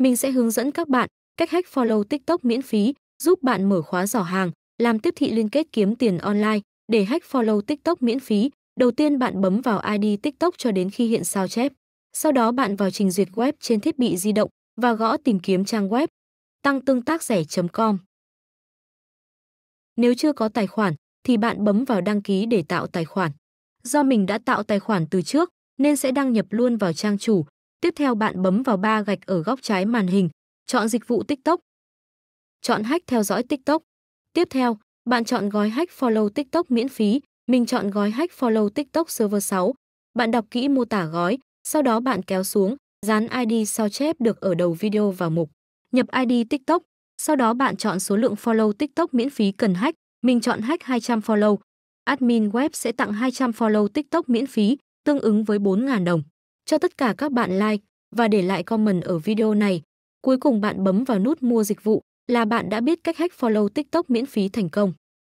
mình sẽ hướng dẫn các bạn cách hack follow TikTok miễn phí, giúp bạn mở khóa giỏ hàng, làm tiếp thị liên kết kiếm tiền online. Để hack follow TikTok miễn phí, đầu tiên bạn bấm vào ID TikTok cho đến khi hiện sao chép. Sau đó bạn vào trình duyệt web trên thiết bị di động và gõ tìm kiếm trang web tăng tương tác rẻ.com. Nếu chưa có tài khoản thì bạn bấm vào đăng ký để tạo tài khoản. Do mình đã tạo tài khoản từ trước nên sẽ đăng nhập luôn vào trang chủ Tiếp theo bạn bấm vào ba gạch ở góc trái màn hình, chọn dịch vụ TikTok. Chọn hack theo dõi TikTok. Tiếp theo, bạn chọn gói hack follow TikTok miễn phí, mình chọn gói hack follow TikTok server 6. Bạn đọc kỹ mô tả gói, sau đó bạn kéo xuống, dán ID sao chép được ở đầu video vào mục. Nhập ID TikTok, sau đó bạn chọn số lượng follow TikTok miễn phí cần hack, mình chọn hack 200 follow. Admin web sẽ tặng 200 follow TikTok miễn phí, tương ứng với 4.000 đồng cho tất cả các bạn like và để lại comment ở video này. Cuối cùng bạn bấm vào nút mua dịch vụ là bạn đã biết cách hack follow TikTok miễn phí thành công.